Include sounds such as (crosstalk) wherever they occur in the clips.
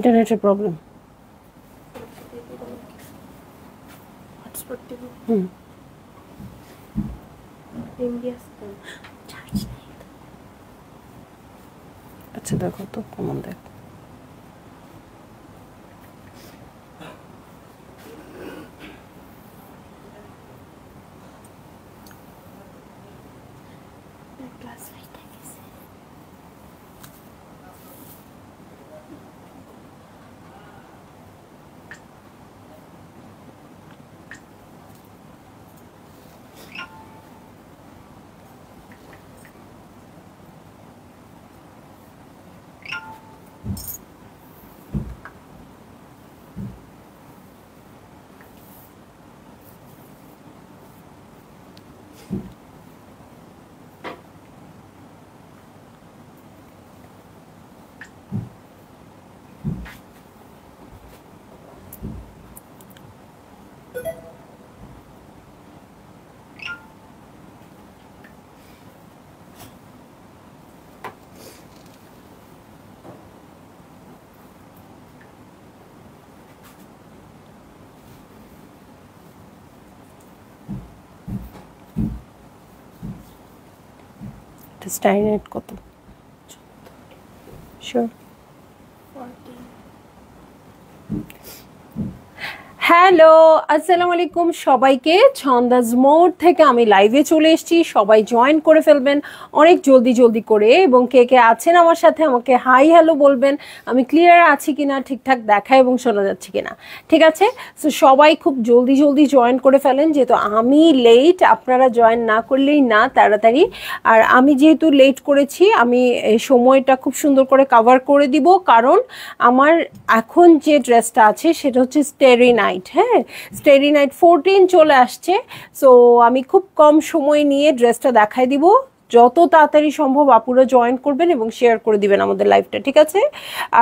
ইন্টারনেটের প্রবলেম হুম আচ্ছা দেখো তো কেমন দেখ স্টাইনাইট কত শিওর হ্যালো আসসালামু আলাইকুম সবাইকে ছন্দাজ মোড় থেকে আমি লাইভে চলে এসেছি সবাই জয়েন করে ফেলবেন অনেক জলদি জলদি করে এবং কে কে আছেন আমার সাথে আমাকে হাই হ্যালো বলবেন আমি ক্লিয়ার আছি কিনা ঠিকঠাক দেখা এবং শোনা যাচ্ছে কিনা ঠিক আছে সো সবাই খুব জলদি জলদি জয়েন করে ফেলেন যেহেতু আমি লেট আপনারা জয়েন না করলেই না তাড়াতাড়ি আর আমি যেহেতু লেট করেছি আমি সময়টা খুব সুন্দর করে কাভার করে দিব কারণ আমার এখন যে ড্রেসটা আছে সেটা হচ্ছে স্টেরি নাই নাইট হ্যাঁ স্টেডি নাইট ফোরটিন চলে আসছে সো আমি খুব কম সময় নিয়ে ড্রেসটা দেখায় দিব যত তাড়াতাড়ি সম্ভব আপুরা জয়েন করবেন এবং শেয়ার করে দিবেন আমাদের লাইভটা ঠিক আছে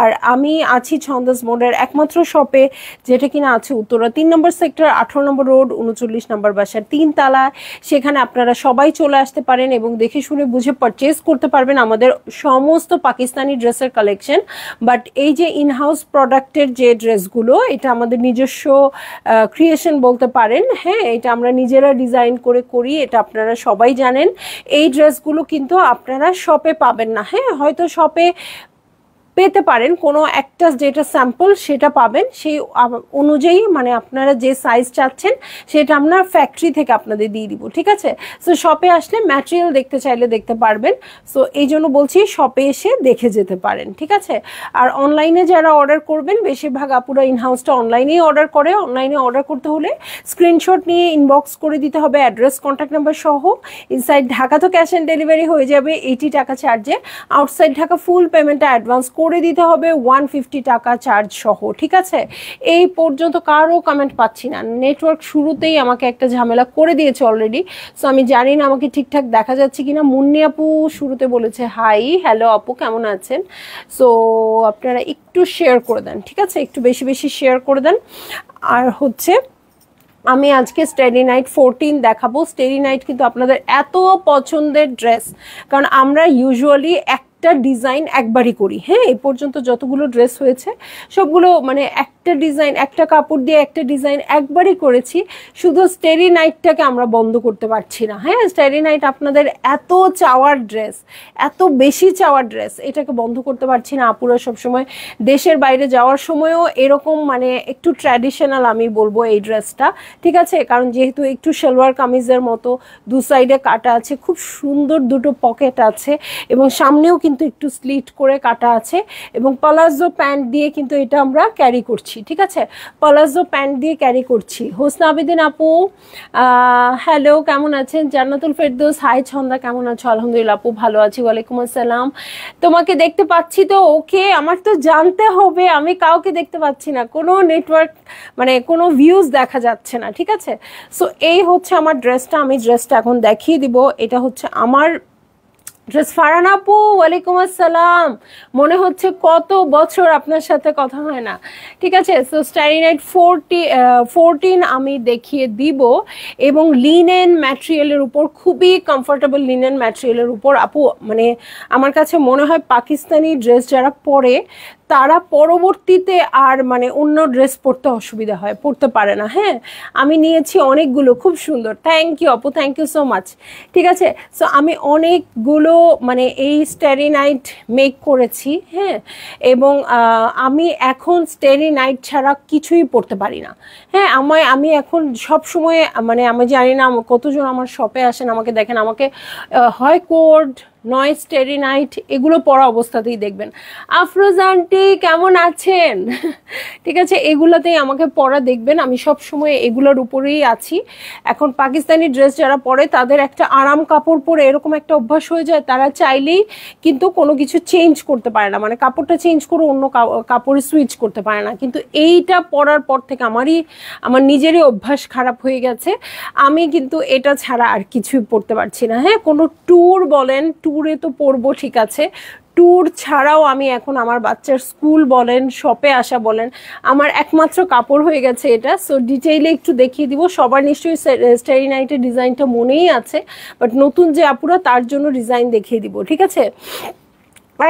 আর আমি আছি ছন্দাস মোড়ের একমাত্র শপে যেটা কিনা আছে উত্তরা তিন নম্বর সেক্টর আঠারো নম্বর রোড উনচল্লিশ নম্বর বাসার তিনতলা সেখানে আপনারা সবাই চলে আসতে পারেন এবং দেখে শুনে বুঝে পারচেস করতে পারবেন আমাদের সমস্ত পাকিস্তানি ড্রেসের কালেকশন বাট এই যে ইনহাউস প্রোডাক্টের যে ড্রেসগুলো এটা আমাদের নিজস্ব ক্রিয়েশন বলতে পারেন হ্যাঁ এটা আমরা নিজেরা ডিজাইন করে করি এটা আপনারা সবাই জানেন এই ড্রেস ড্রেসগুলো কিন্তু আপনারা শপে পাবেন না হ্যাঁ হয়তো শপে পেতে পারেন কোনো একটা যেটা স্যাম্পল সেটা পাবেন সেই অনুযায়ী মানে আপনারা যে সাইজ চাচ্ছেন সেটা আমরা ফ্যাক্টরি থেকে আপনাদের দিয়ে দিব ঠিক আছে সো শপে আসলে ম্যাটেরিয়াল দেখতে চাইলে দেখতে পারবেন সো এই জন্য বলছি শপে এসে দেখে যেতে পারেন ঠিক আছে আর অনলাইনে যারা অর্ডার করবেন বেশিরভাগ আপুরা ইনহাউসটা অনলাইনেই অর্ডার করে অনলাইনে অর্ডার করতে হলে স্ক্রিনশট নিয়ে ইনবক্স করে দিতে হবে অ্যাড্রেস কন্ট্যাক্ট নাম্বার সহ ইনসাইড ঢাকা তো ক্যাশ অ্যান্ড ডেলিভারি হয়ে যাবে এইটি টাকা চার্জে আউটসাইড ঢাকা ফুল পেমেন্টটা অ্যাডভান্স করে করে দিতে হবে ওয়ান ফিফটি টাকা চার্জ সহ ঠিক আছে এই পর্যন্ত কারও কমেন্ট পাচ্ছি না নেটওয়ার্ক শুরুতেই আমাকে একটা ঝামেলা করে দিয়েছে অলরেডি সো আমি জানি না আমাকে ঠিকঠাক দেখা যাচ্ছে কি না মুন্নি আপু শুরুতে বলেছে হাই হ্যালো আপু কেমন আছেন সো আপনারা একটু শেয়ার করে দেন ঠিক আছে একটু বেশি বেশি শেয়ার করে দেন আর হচ্ছে আমি আজকে স্টেডি নাইট ফোরটিন দেখাবো স্টেডি নাইট কিন্তু আপনাদের এত পছন্দের ড্রেস কারণ আমরা ইউজুয়ালি এক একটা ডিজাইন একবারই করি হ্যাঁ এ পর্যন্ত যতগুলো ড্রেস হয়েছে সবগুলো মানে একটা ডিজাইন একটা কাপড় দিয়ে একটা ডিজাইন একবারই করেছি শুধু স্টেরি নাইটটাকে আমরা বন্ধ করতে পারছি না হ্যাঁ স্টেরি নাইট আপনাদের এত চাওয়ার ড্রেস এত বেশি চাওয়ার ড্রেস এটাকে বন্ধ করতে পারছি না আপুরা সবসময় দেশের বাইরে যাওয়ার সময়ও এরকম মানে একটু ট্র্যাডিশনাল আমি বলবো এই ড্রেসটা ঠিক আছে কারণ যেহেতু একটু সালোয়ার কামিজের মতো দু সাইডে কাটা আছে খুব সুন্দর দুটো পকেট আছে এবং সামনেও কিন্তু কিন্তু একটু স্লিট করে কাটা আছে এবং পালাজো প্যান্ট দিয়ে কিন্তু এটা আমরা ক্যারি করছি ঠিক আছে পালাজো প্যান্ট দিয়ে ক্যারি করছি হোসনা আবেদিন আপু হ্যালো কেমন আছেন জান্নাতুল ফেরদোস হাই ছন্দা কেমন আছো আলহামদুলিল্লাহ আপু ভালো আছি ওয়ালাইকুম আসসালাম তোমাকে দেখতে পাচ্ছি তো ওকে আমার তো জানতে হবে আমি কাউকে দেখতে পাচ্ছি না কোনো নেটওয়ার্ক মানে কোনো ভিউজ দেখা যাচ্ছে না ঠিক আছে সো এই হচ্ছে আমার ড্রেসটা আমি ড্রেসটা এখন দেখিয়ে দিব এটা হচ্ছে আমার ড্রেস ফারান আপু ওয়ালাইকুম আসসালাম মনে হচ্ছে কত বছর আপনার সাথে কথা হয় না ঠিক আছে so starry night forty fourteen আমি দেখিয়ে দিব এবং লিনেন ম্যাটেরিয়ালের উপর খুবই কমফোর্টেবল লিনেন ম্যাটেরিয়ালের উপর আপু মানে আমার কাছে মনে হয় পাকিস্তানি ড্রেস যারা পরে তারা পরবর্তীতে আর মানে অন্য ড্রেস পরতে অসুবিধা হয় পরতে পারে না হ্যাঁ আমি নিয়েছি অনেকগুলো খুব সুন্দর thank you Apu thank you so much ঠিক আছে সো আমি অনেকগুলো মানে এই নাইট মেক করেছি হ্যাঁ এবং আমি এখন নাইট ছাড়া কিছুই পরতে পারি না হ্যাঁ আমায় আমি এখন সব সময় মানে আমি জানি না কতজন আমার শপে আসেন আমাকে দেখেন আমাকে হয় কোড স্টেরি নাইট এগুলো পরা অবস্থাতেই দেখবেন আফরোজ আন্টি কেমন আছেন (laughs) ঠিক আছে এগুলোতেই আমাকে পরা দেখবেন আমি সব সময় এগুলোর উপরেই আছি এখন পাকিস্তানি ড্রেস যারা পরে তাদের একটা আরাম কাপড় পরে এরকম একটা অভ্যাস হয়ে যায় তারা চাইলেই কিন্তু কোনো কিছু চেঞ্জ করতে পারে না মানে কাপড়টা চেঞ্জ করে অন্য কাপড়ে সুইচ করতে পারে না কিন্তু এইটা পরার পর থেকে আমারই আমার নিজেরই অভ্যাস খারাপ হয়ে গেছে আমি কিন্তু এটা ছাড়া আর কিছুই পড়তে পারছি না হ্যাঁ কোনো ট্যুর বলেন ট্যুর ট্যুরে তো পড়বো ঠিক আছে ট্যুর ছাড়াও আমি এখন আমার বাচ্চার স্কুল বলেন শপে আসা বলেন আমার একমাত্র কাপড় হয়ে গেছে এটা সো ডিটেইলে একটু দেখিয়ে দিব সবার নিশ্চয়ই স্টারি নাইটের ডিজাইনটা মনেই আছে বাট নতুন যে আপুরা তার জন্য ডিজাইন দেখিয়ে দিব ঠিক আছে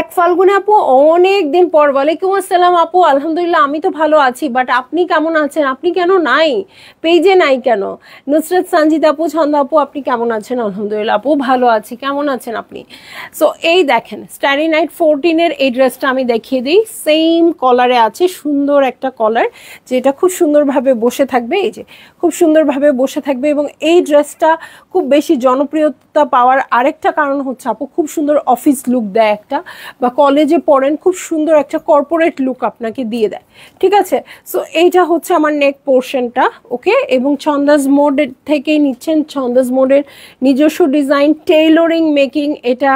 এক ফাল্গুনে আপু অনেক দিন পর ওয়ালাইকুম আসসালাম আপু আলহামদুলিল্লাহ আমি তো ভালো আছি বাট আপনি কেমন আছেন আপনি কেন নাই পেজে নাই কেন নুসরত সঞ্জিত আপু ছন্দ আপু আপনি কেমন আছেন আলহামদুলিল্লাহ আপু ভালো আছি কেমন আছেন আপনি সো এই দেখেন স্ট্যারি নাইট ফোরটিনের এই ড্রেসটা আমি দেখিয়ে দিই সেম কলারে আছে সুন্দর একটা কলার যেটা খুব সুন্দরভাবে বসে থাকবে এই যে খুব সুন্দরভাবে বসে থাকবে এবং এই ড্রেসটা খুব বেশি জনপ্রিয়তা পাওয়ার আরেকটা কারণ হচ্ছে আপু খুব সুন্দর অফিস লুক দেয় একটা বা কলেজে পড়েন খুব সুন্দর একটা কর্পোরেট লুক আপনাকে দিয়ে দেয় ঠিক আছে সো এইটা হচ্ছে আমার নেক পোর্শনটা ওকে এবং ছন্দাস মোডের থেকেই নিচ্ছেন ছন্দাস মোডের নিজস্ব ডিজাইন টেইলরিং মেকিং এটা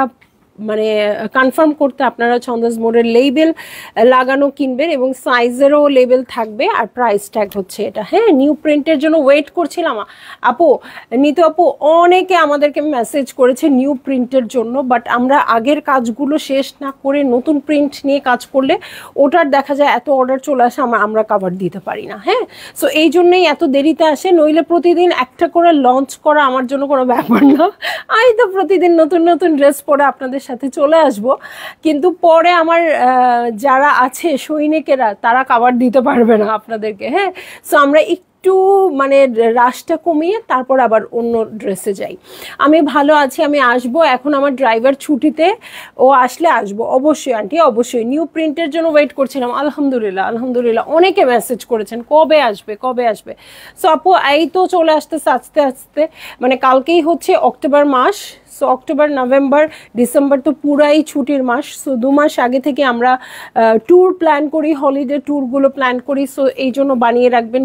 মানে কনফার্ম করতে আপনারা ছন্দস মোড়ের লেবেল লাগানো কিনবেন এবং সাইজেরও লেবেল থাকবে আর প্রাইস ট্যাগ হচ্ছে এটা হ্যাঁ নিউ প্রিন্টের জন্য ওয়েট করছিলাম আপু নিতু আপু অনেকে আমাদেরকে মেসেজ করেছে নিউ প্রিন্টের জন্য বাট আমরা আগের কাজগুলো শেষ না করে নতুন প্রিন্ট নিয়ে কাজ করলে ওটার দেখা যায় এত অর্ডার চলে আসে আমরা আমরা কাভার দিতে পারি না হ্যাঁ সো এই জন্যই এত দেরিতে আসে নইলে প্রতিদিন একটা করে লঞ্চ করা আমার জন্য কোনো ব্যাপার না আমি তো প্রতিদিন নতুন নতুন ড্রেস পরে আপনাদের সাথে চলে আসব কিন্তু পরে আমার যারা আছে সৈনিকেরা তারা কাবার দিতে পারবে না আপনাদেরকে হ্যাঁ সো আমরা একটু মানে রাশটা কমিয়ে তারপর আবার অন্য ড্রেসে যাই আমি ভালো আছি আমি আসব এখন আমার ড্রাইভার ছুটিতে ও আসলে আসব অবশ্যই আন্টি অবশ্যই নিউ প্রিন্টের জন্য ওয়েট করছিলাম আলহামদুলিল্লাহ আলহামদুলিল্লাহ অনেকে মেসেজ করেছেন কবে আসবে কবে আসবে সো আপু এই তো চলে আসতেছে আস্তে আস্তে মানে কালকেই হচ্ছে অক্টোবর মাস সো অক্টোবর নভেম্বর ডিসেম্বর তো পুরাই ছুটির মাস সো দু মাস আগে থেকে আমরা ট্যুর প্ল্যান করি হলিডে ট্যুরগুলো প্ল্যান করি সো এই জন্য বানিয়ে রাখবেন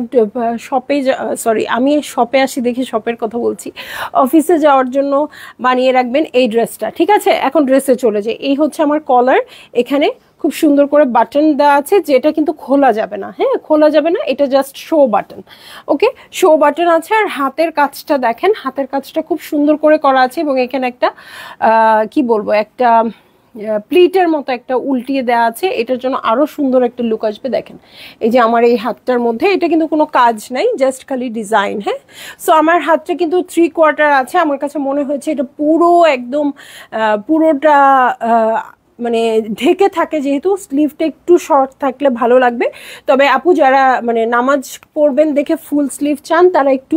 শপে সরি আমি শপে আসি দেখি শপের কথা বলছি অফিসে যাওয়ার জন্য বানিয়ে রাখবেন এই ড্রেসটা ঠিক আছে এখন ড্রেসে চলে যায় এই হচ্ছে আমার কলার এখানে খুব সুন্দর করে বাটন দেওয়া আছে যেটা কিন্তু খোলা যাবে না হ্যাঁ খোলা যাবে না এটা just show button okay show button আছে আর হাতের কাজটা দেখেন হাতের কাজটা খুব সুন্দর করে করা আছে এবং এখানে একটা কি বলবো একটা প্লিটের মতো একটা উল্টিয়ে দেওয়া আছে এটার জন্য আরও সুন্দর একটা লুক আসবে দেখেন এই যে আমার এই হাতটার মধ্যে এটা কিন্তু কোনো কাজ নাই জাস্ট খালি ডিজাইন হ্যাঁ সো আমার হাতটা কিন্তু থ্রি কোয়ার্টার আছে আমার কাছে মনে হয়েছে এটা পুরো একদম পুরোটা মানে ঢেকে থাকে যেহেতু স্লিভটা একটু শর্ট থাকলে ভালো লাগবে তবে আপু যারা মানে নামাজ পড়বেন দেখে ফুল স্লিভ চান তারা একটু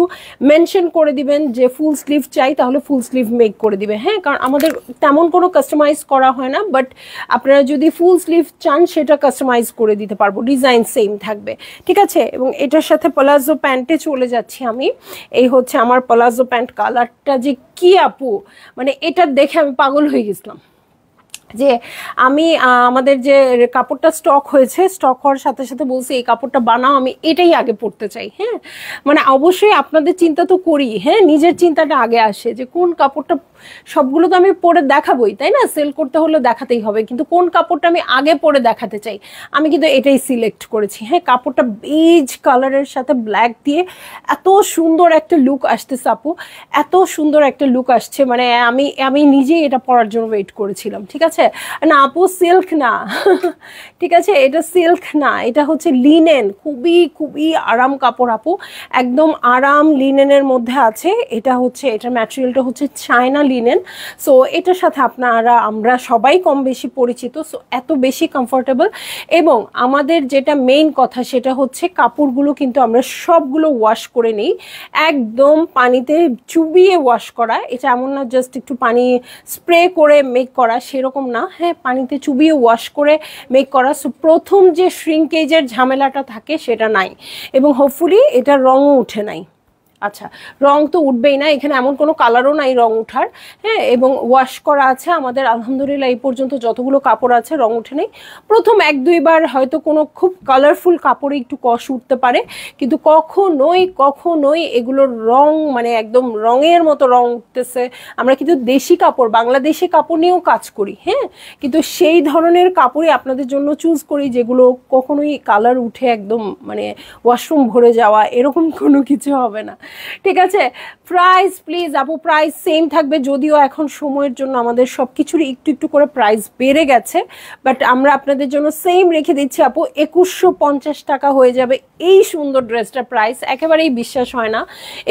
মেনশন করে দিবেন যে ফুল স্লিভ চাই তাহলে ফুল স্লিভ মেক করে দিবে হ্যাঁ কারণ আমাদের তেমন কোনো কাস্টমাইজ করা হয় না বাট আপনারা যদি ফুল স্লিভ চান সেটা কাস্টমাইজ করে দিতে পারবো ডিজাইন সেম থাকবে ঠিক আছে এবং এটার সাথে পলাজো প্যান্টে চলে যাচ্ছি আমি এই হচ্ছে আমার পলাজো প্যান্ট কালারটা যে কি আপু মানে এটা দেখে আমি পাগল হয়ে গেছিলাম যে আমি আমাদের যে কাপড়টা স্টক হয়েছে স্টক হওয়ার সাথে সাথে বলছি এই কাপড়টা বানাও আমি এটাই আগে পড়তে চাই হ্যাঁ মানে অবশ্যই আপনাদের চিন্তা তো করি হ্যাঁ নিজের চিন্তাটা আগে আসে যে কোন কাপড়টা সবগুলো তো আমি পরে দেখাবোই তাই না সেল করতে হলে দেখাতেই হবে কিন্তু কোন কাপড়টা আমি আগে পরে দেখাতে চাই আমি কিন্তু এটাই সিলেক্ট করেছি হ্যাঁ কাপড়টা বেজ কালারের সাথে ব্ল্যাক দিয়ে এত সুন্দর একটা লুক আসতে সাপু এত সুন্দর একটা লুক আসছে মানে আমি আমি নিজেই এটা পরার জন্য ওয়েট করেছিলাম ঠিক আছে আছে না আপু সিল্ক না ঠিক আছে এটা সিল্ক না এটা হচ্ছে লিনেন খুবই খুবই আরাম কাপড় আপু একদম আরাম লিনেনের মধ্যে আছে এটা হচ্ছে এটার ম্যাটেরিয়ালটা হচ্ছে চায়না লিনেন সো এটার সাথে আপনারা আমরা সবাই কম বেশি পরিচিত সো এত বেশি কমফোর্টেবল এবং আমাদের যেটা মেইন কথা সেটা হচ্ছে কাপড়গুলো কিন্তু আমরা সবগুলো ওয়াশ করে নিই একদম পানিতে চুবিয়ে ওয়াশ করা এটা এমন না জাস্ট একটু পানি স্প্রে করে মেক করা সেরকম না হ্যাঁ পানিতে চুবিয়ে ওয়াশ করে মেক করা প্রথম যে শ্রিঙ্কেজের ঝামেলাটা থাকে সেটা নাই এবং হোপফুলি এটার রঙও উঠে নাই আচ্ছা রং তো উঠবেই না এখানে এমন কোনো কালারও নাই রং উঠার হ্যাঁ এবং ওয়াশ করা আছে আমাদের আলহামদুলিল্লাহ এই পর্যন্ত যতগুলো কাপড় আছে রং উঠে নেই প্রথম এক দুইবার হয়তো কোনো খুব কালারফুল কাপড়ে একটু কষ উঠতে পারে কিন্তু কখনোই কখনোই এগুলোর রং মানে একদম রঙের মতো রং উঠতেছে আমরা কিন্তু দেশি কাপড় বাংলাদেশি কাপড় নিয়েও কাজ করি হ্যাঁ কিন্তু সেই ধরনের কাপড়ই আপনাদের জন্য চুজ করি যেগুলো কখনোই কালার উঠে একদম মানে ওয়াশরুম ভরে যাওয়া এরকম কোনো কিছু হবে না ঠিক আছে প্রাইস প্লিজ আপু প্রাইস সেম থাকবে যদিও এখন সময়ের জন্য আমাদের সব কিছুরই একটু একটু করে প্রাইস বেড়ে গেছে বাট আমরা আপনাদের জন্য সেম রেখে দিচ্ছি আপু একুশশো পঞ্চাশ টাকা হয়ে যাবে এই সুন্দর ড্রেসটার প্রাইস একেবারেই বিশ্বাস হয় না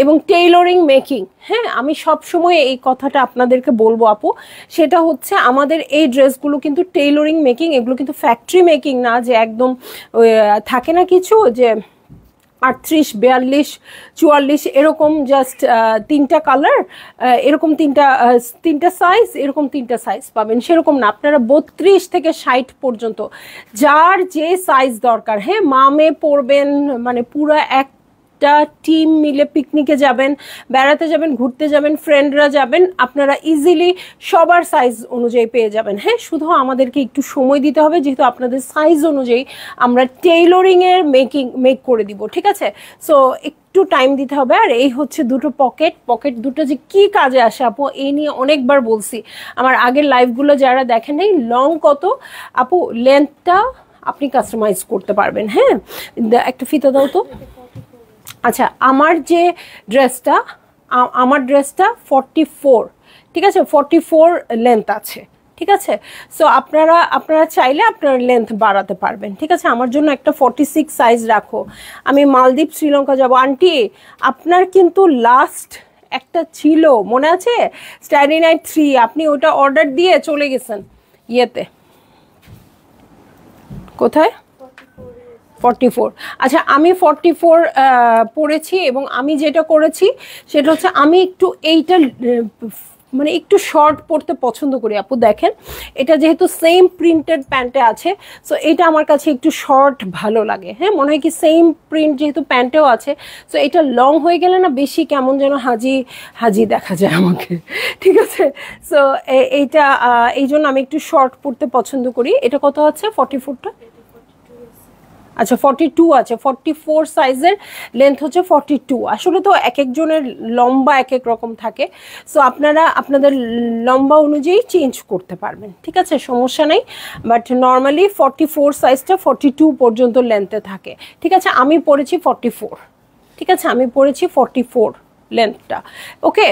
এবং টেইলরিং মেকিং হ্যাঁ আমি সব সময় এই কথাটা আপনাদেরকে বলবো আপু সেটা হচ্ছে আমাদের এই ড্রেসগুলো কিন্তু টেইলরিং মেকিং এগুলো কিন্তু ফ্যাক্টরি মেকিং না যে একদম থাকে না কিছু যে আটত্রিশ বিয়াল্লিশ চুয়াল্লিশ এরকম জাস্ট তিনটা কালার এরকম তিনটা তিনটা সাইজ এরকম তিনটা সাইজ পাবেন সেরকম না আপনারা বত্রিশ থেকে ষাট পর্যন্ত যার যে সাইজ দরকার হ্যাঁ মামে পরবেন মানে পুরো এক একটা টিম মিলে পিকনিকে যাবেন বেড়াতে যাবেন ঘুরতে যাবেন ফ্রেন্ডরা যাবেন আপনারা ইজিলি সবার সাইজ অনুযায়ী পেয়ে যাবেন হ্যাঁ শুধু আমাদেরকে একটু সময় দিতে হবে যেহেতু আপনাদের সাইজ অনুযায়ী আমরা টেইলরিংয়ের মেকিং মেক করে দিব ঠিক আছে সো একটু টাইম দিতে হবে আর এই হচ্ছে দুটো পকেট পকেট দুটো যে কি কাজে আসে আপু এই নিয়ে অনেকবার বলছি আমার আগের লাইফগুলো যারা দেখেন এই লং কত আপু লেন্থটা আপনি কাস্টমাইজ করতে পারবেন হ্যাঁ একটা ফিতা দাও তো আচ্ছা আমার যে ড্রেসটা আমার ড্রেসটা ফর্টি ঠিক আছে ফর্টি লেন্থ আছে ঠিক আছে সো আপনারা আপনারা চাইলে আপনার লেন্থ বাড়াতে পারবেন ঠিক আছে আমার জন্য একটা ফর্টি সিক্স সাইজ রাখো আমি মালদ্বীপ শ্রীলঙ্কা যাব আন্টি আপনার কিন্তু লাস্ট একটা ছিল মনে আছে স্ট্যান্ডি নাইট থ্রি আপনি ওটা অর্ডার দিয়ে চলে গেছেন ইয়েতে কোথায় ফর্টি আচ্ছা আমি ফর্টি ফোর পড়েছি এবং আমি যেটা করেছি সেটা হচ্ছে আমি একটু এইটা মানে একটু শর্ট পরতে পছন্দ করি আপু দেখেন এটা যেহেতু সেম প্রিন্টেড প্যান্টে আছে সো এটা আমার কাছে একটু শর্ট ভালো লাগে হ্যাঁ মনে হয় কি সেম প্রিন্ট যেহেতু প্যান্টেও আছে সো এটা লং হয়ে গেলে না বেশি কেমন যেন হাজি হাজি দেখা যায় আমাকে (laughs) ঠিক আছে সো এইটা এই জন্য আমি একটু শর্ট পরতে পছন্দ করি এটা কত আছে ফর্টি ফোরটা আচ্ছা ফর্টি টু আছে ফর্টি ফোর সাইজের লেন্থ হচ্ছে ফর্টি টু আসলে তো এক একজনের লম্বা এক এক রকম থাকে সো আপনারা আপনাদের লম্বা অনুযায়ী চেঞ্জ করতে পারবেন ঠিক আছে সমস্যা নেই বাট নর্মালি ফর্টি ফোর সাইজটা ফর্টি টু পর্যন্ত লেন্থে থাকে ঠিক আছে আমি পড়েছি ফর্টি ফোর ঠিক আছে আমি পড়েছি ফর্টি ফোর লেন্থটা ওকে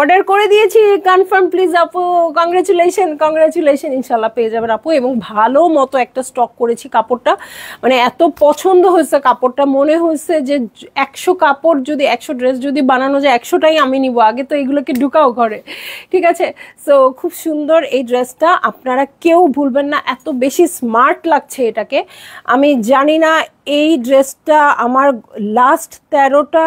অর্ডার করে দিয়েছি কনফার্ম প্লিজ আপু কংগ্রেচুলেশন কংগ্রেচুলেশন ইনশাল্লাহ পেয়ে যাবেন আপু এবং ভালো মতো একটা স্টক করেছি কাপড়টা মানে এত পছন্দ হয়েছে কাপড়টা মনে হয়েছে যে একশো কাপড় যদি একশো ড্রেস যদি বানানো যায় একশোটাই আমি নিব আগে তো এগুলোকে ঢুকাও ঘরে ঠিক আছে সো খুব সুন্দর এই ড্রেসটা আপনারা কেউ ভুলবেন না এত বেশি স্মার্ট লাগছে এটাকে আমি জানি না এই ড্রেসটা আমার লাস্ট তেরোটা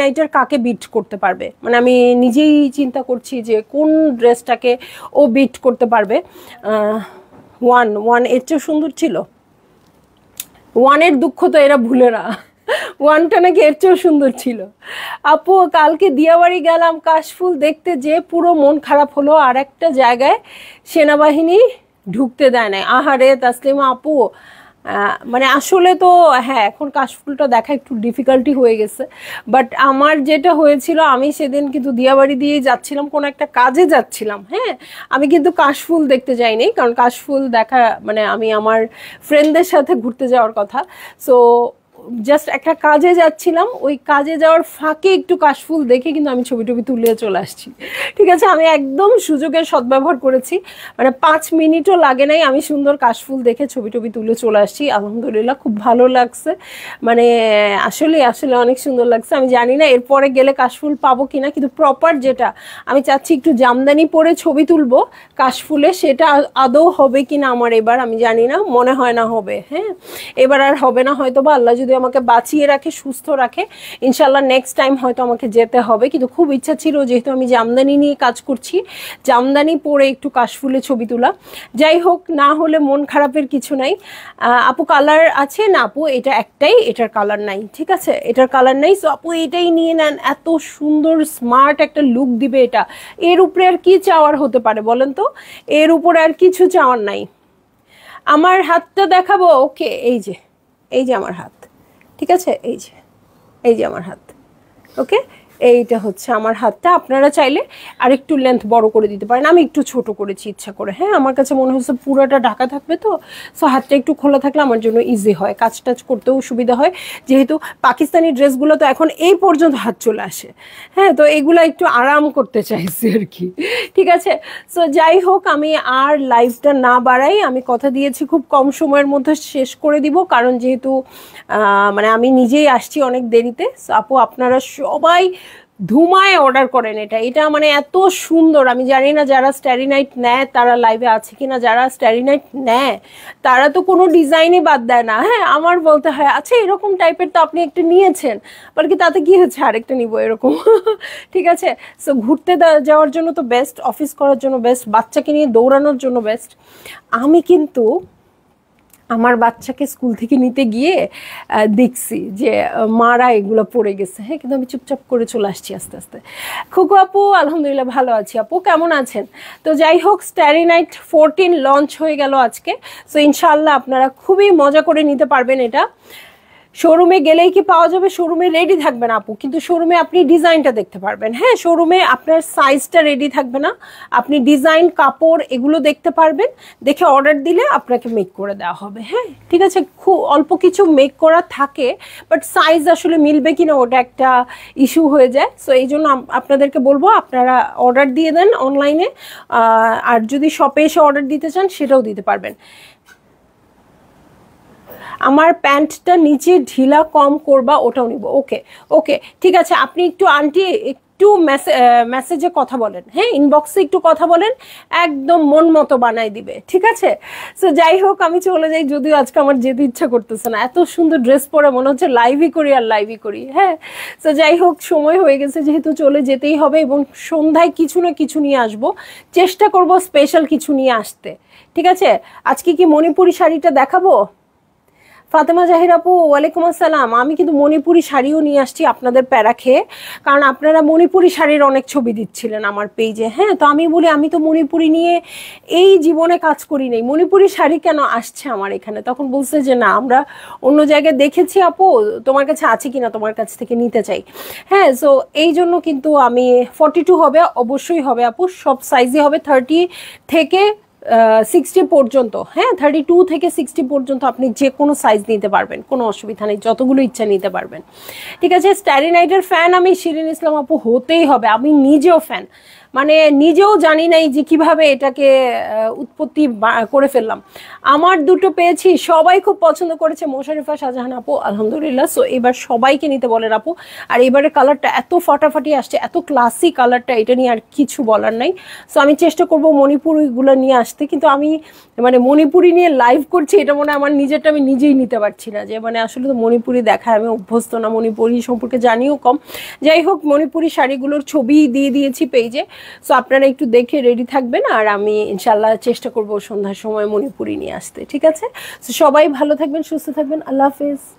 নাইটার কাকে বিট করতে পারবে মানে আমি নিজেই চিন্তা করছি যে কোন ড্রেসটাকে ও বিট করতে পারবে ওয়ান ওয়ান এর চেয়েও সুন্দর ছিল ওয়ানের দুঃখ তো এরা ভুলে না ওয়ানটা নাকি এর চেয়েও সুন্দর ছিল আপু কালকে দিয়াবাড়ি গেলাম কাশফুল দেখতে যে পুরো মন খারাপ হলো আর একটা জায়গায় সেনাবাহিনী ঢুকতে দেয় নাই আহারে তাসলিমা আপু মানে আসলে তো হ্যাঁ এখন কাশফুলটা দেখা একটু ডিফিকাল্টি হয়ে গেছে বাট আমার যেটা হয়েছিল আমি সেদিন কিন্তু দিয়াবাড়ি দিয়ে যাচ্ছিলাম কোনো একটা কাজে যাচ্ছিলাম হ্যাঁ আমি কিন্তু কাশফুল দেখতে যাইনি কারণ কাশফুল দেখা মানে আমি আমার ফ্রেন্ডদের সাথে ঘুরতে যাওয়ার কথা সো জাস্ট একটা কাজে যাচ্ছিলাম ওই কাজে যাওয়ার ফাঁকে একটু কাশফুল দেখে কিন্তু আমি ছবি টবি তুলে চলে আসছি ঠিক আছে আমি একদম সুযোগের সদ্ব্যবহার করেছি মানে পাঁচ মিনিটও লাগে নাই আমি সুন্দর কাশফুল দেখে ছবি টবি তুলে চলে আসছি আলহামদুলিল্লাহ খুব ভালো লাগছে মানে আসলে আসলে অনেক সুন্দর লাগছে আমি জানি না এরপরে গেলে কাশফুল পাবো কিনা কিন্তু প্রপার যেটা আমি চাচ্ছি একটু জামদানি পরে ছবি তুলবো কাশফুলে সেটা আদৌ হবে কিনা আমার এবার আমি জানি না মনে হয় না হবে হ্যাঁ এবার আর হবে না হয়তো বা আল্লাহ যদি আমাকে বাঁচিয়ে রাখে সুস্থ রাখে ইনশাল্লাহ নেক্সট টাইম হয়তো আমাকে যেতে হবে কিন্তু খুব ইচ্ছা ছিল যেহেতু আমি জামদানি নিয়ে কাজ করছি জামদানি পরে একটু কাশফুলে ছবি তোলা যাই হোক না হলে মন খারাপের কিছু নাই আপু কালার আছে না আপু এটা একটাই এটার কালার নাই ঠিক আছে এটার কালার নাই সো আপু এটাই নিয়ে নেন এত সুন্দর স্মার্ট একটা লুক দিবে এটা এর উপরে আর কি চাওয়ার হতে পারে বলেন তো এর উপরে আর কিছু চাওয়ার নাই আমার হাতটা দেখাবো ওকে এই যে এই যে আমার হাত ঠিক আছে এই যে এই যে আমার হাত ওকে এইটা হচ্ছে আমার হাতটা আপনারা চাইলে আর একটু লেন্থ বড় করে দিতে পারেন আমি একটু ছোট করেছি ইচ্ছা করে হ্যাঁ আমার কাছে মনে হচ্ছে পুরোটা ঢাকা থাকবে তো সো হাতটা একটু খোলা থাকলে আমার জন্য ইজি হয় কাজ টাজ করতেও সুবিধা হয় যেহেতু পাকিস্তানি ড্রেসগুলো তো এখন এই পর্যন্ত হাত চলে আসে হ্যাঁ তো এগুলো একটু আরাম করতে চাইছি আর কি ঠিক আছে সো যাই হোক আমি আর লাইফটা না বাড়াই আমি কথা দিয়েছি খুব কম সময়ের মধ্যে শেষ করে দিব কারণ যেহেতু মানে আমি নিজেই আসছি অনেক দেরিতে সো আপু আপনারা সবাই ধুমায় অর্ডার করেন এটা এটা মানে এত সুন্দর আমি জানি না যারা স্ট্যারিনাইট নেয় তারা লাইভে আছে কি না যারা স্ট্যারিনাইট নেয় তারা তো কোনো ডিজাইনই বাদ দেয় না হ্যাঁ আমার বলতে হয় আচ্ছা এরকম টাইপের তো আপনি একটা নিয়েছেন বলি কি তাতে কি হচ্ছে আরেকটা নিব এরকম (laughs) ঠিক আছে সো ঘুরতে যাওয়ার জন্য তো বেস্ট অফিস করার জন্য বেস্ট বাচ্চাকে নিয়ে দৌড়ানোর জন্য বেস্ট আমি কিন্তু আমার বাচ্চাকে স্কুল থেকে নিতে গিয়ে দেখছি যে মারা এগুলো পড়ে গেছে হ্যাঁ কিন্তু আমি চুপচাপ করে চলে আসছি আস্তে আস্তে খুকু আপু আলহামদুলিল্লাহ ভালো আছি আপু কেমন আছেন তো যাই হোক স্ট্যারি নাইট ফোরটিন লঞ্চ হয়ে গেল আজকে সো ইনশাল্লাহ আপনারা খুবই মজা করে নিতে পারবেন এটা শোরুমে গেলেই কি পাওয়া যাবে শোরুমে রেডি থাকবে না আপু কিন্তু শোরুমে আপনি ডিজাইনটা দেখতে পারবেন হ্যাঁ শোরুমে আপনার সাইজটা রেডি থাকবে না আপনি ডিজাইন কাপড় এগুলো দেখতে পারবেন দেখে অর্ডার দিলে আপনাকে মেক করে দেওয়া হবে হ্যাঁ ঠিক আছে খুব অল্প কিছু মেক করা থাকে বাট সাইজ আসলে মিলবে কি না ওটা একটা ইস্যু হয়ে যায় সো এই জন্য আপনাদেরকে বলবো আপনারা অর্ডার দিয়ে দেন অনলাইনে আর যদি শপে এসে অর্ডার দিতে চান সেটাও দিতে পারবেন আমার প্যান্টটা নিচে ঢিলা কম করবা ওটাও নিব ওকে ওকে ঠিক আছে আপনি একটু আন্টি একটু মেসেজে কথা বলেন হ্যাঁ ইনবক্সে একটু কথা বলেন একদম মন মতো বানাই দিবে ঠিক আছে সো যাই হোক আমি চলে যাই যদিও আজকে আমার যেতে ইচ্ছা করতেছে না এত সুন্দর ড্রেস পরে মনে হচ্ছে লাইভই করি আর লাইভই করি হ্যাঁ সো যাই হোক সময় হয়ে গেছে যেহেতু চলে যেতেই হবে এবং সন্ধ্যায় কিছু না কিছু নিয়ে আসব চেষ্টা করব স্পেশাল কিছু নিয়ে আসতে ঠিক আছে আজকে কি মণিপুরি শাড়িটা দেখাবো ফাতেমা জাহির আপু ওয়ালাইকুম আসসালাম আমি কিন্তু মণিপুরি শাড়িও নিয়ে আসছি আপনাদের প্যারা খেয়ে কারণ আপনারা মণিপুরি শাড়ির অনেক ছবি দিচ্ছিলেন আমার পেজে হ্যাঁ তো আমি বলি আমি তো মণিপুরি নিয়ে এই জীবনে কাজ করি নাই মণিপুরি শাড়ি কেন আসছে আমার এখানে তখন বলছে যে না আমরা অন্য জায়গায় দেখেছি আপু তোমার কাছে আছে কিনা তোমার কাছ থেকে নিতে চাই হ্যাঁ সো এই জন্য কিন্তু আমি ফর্টি টু হবে অবশ্যই হবে আপু সব সাইজই হবে থার্টি থেকে সিক্সটি পর্যন্ত হ্যাঁ থার্টি টু থেকে সিক্সটি পর্যন্ত আপনি যে কোনো সাইজ নিতে পারবেন কোনো অসুবিধা নেই যতগুলো ইচ্ছা নিতে পারবেন ঠিক আছে স্ট্যারিনাইটের ফ্যান আমি শিরিন ইসলাম আপু হতেই হবে আমি নিজেও ফ্যান মানে নিজেও জানি নাই যে কিভাবে এটাকে উৎপত্তি করে ফেললাম আমার দুটো পেয়েছি সবাই খুব পছন্দ করেছে মোশারিফা শাহজাহান আপু আলহামদুলিল্লাহ সো এবার সবাইকে নিতে বলেন আপু আর এবারে কালারটা এত ফাটাফাটি আসছে এত ক্লাসি কালারটা এটা নিয়ে আর কিছু বলার নাই সো আমি চেষ্টা করব মণিপুর ওইগুলো নিয়ে আসতে কিন্তু আমি মানে মণিপুরি নিয়ে লাইভ করছি এটা মনে আমার নিজেরটা আমি নিজেই নিতে পারছি না যে মানে আসলে তো মণিপুরি দেখায় আমি অভ্যস্ত না মণিপুরি সম্পর্কে জানিও কম যাই হোক মণিপুরি শাড়িগুলোর ছবি দিয়ে দিয়েছি পেইজে সো আপনারা একটু দেখে রেডি থাকবেন আর আমি ইনশাল্লাহ চেষ্টা করব সন্ধ্যার সময় মণিপুরি নিয়ে আসতে ঠিক আছে সো সবাই ভালো থাকবেন সুস্থ থাকবেন আল্লাহ হাফেজ